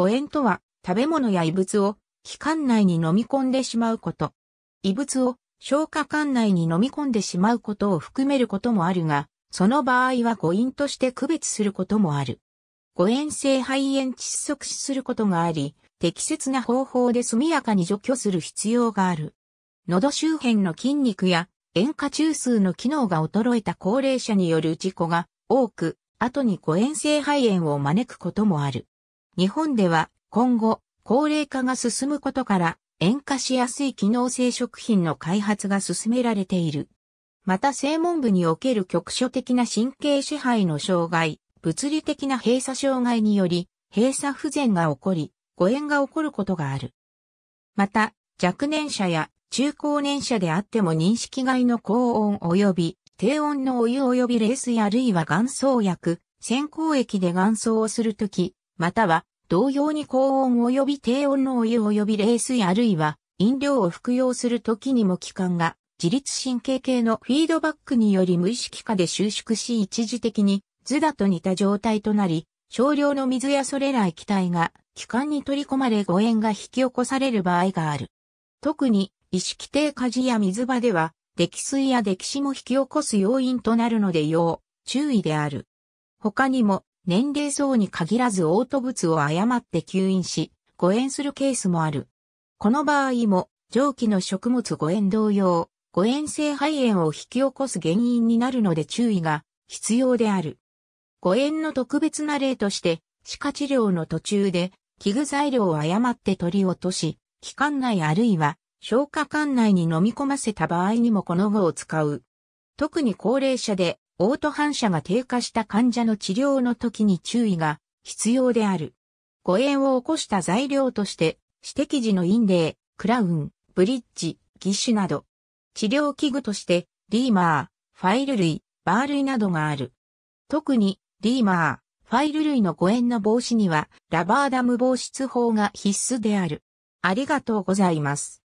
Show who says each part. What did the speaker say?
Speaker 1: 誤嚥とは、食べ物や異物を、気管内に飲み込んでしまうこと。異物を、消化管内に飲み込んでしまうことを含めることもあるが、その場合は誤飲として区別することもある。誤嚥性肺炎窒息死することがあり、適切な方法で速やかに除去する必要がある。喉周辺の筋肉や塩化中枢の機能が衰えた高齢者による事故が多く、後に誤嚥性肺炎を招くこともある。日本では今後高齢化が進むことから塩化しやすい機能性食品の開発が進められている。また正門部における局所的な神経支配の障害、物理的な閉鎖障害により閉鎖不全が起こり、誤嚥が起こることがある。また若年者や中高年者であっても認識外の高温及び低温のお湯及び冷水あるいは岩層薬、先行液で岩層をするとき、または同様に高温及び低温のお湯及び冷水あるいは飲料を服用するときにも気管が自律神経系のフィードバックにより無意識下で収縮し一時的に図だと似た状態となり、少量の水やそれら液体が気管に取り込まれ誤嚥が引き起こされる場合がある。特に意識低下時や水場では、溺水や溺死も引き起こす要因となるので要注意である。他にも年齢層に限らず嘔吐物を誤って吸引し、誤嚥するケースもある。この場合も、蒸気の食物誤嚥同様、誤嚥性肺炎を引き起こす原因になるので注意が必要である。誤嚥の特別な例として、歯科治療の途中で、器具材料を誤って取り落とし、気管内あるいは消化管内に飲み込ませた場合にもこの具を使う。特に高齢者でオート反射が低下した患者の治療の時に注意が必要である。誤炎を起こした材料として、指摘時のインレクラウン、ブリッジ、義手など、治療器具として、リーマー、ファイル類、バー類などがある。特に、リーマー、ファイル類の誤炎の防止には、ラバーダム防止法が必須である。ありがとうございます。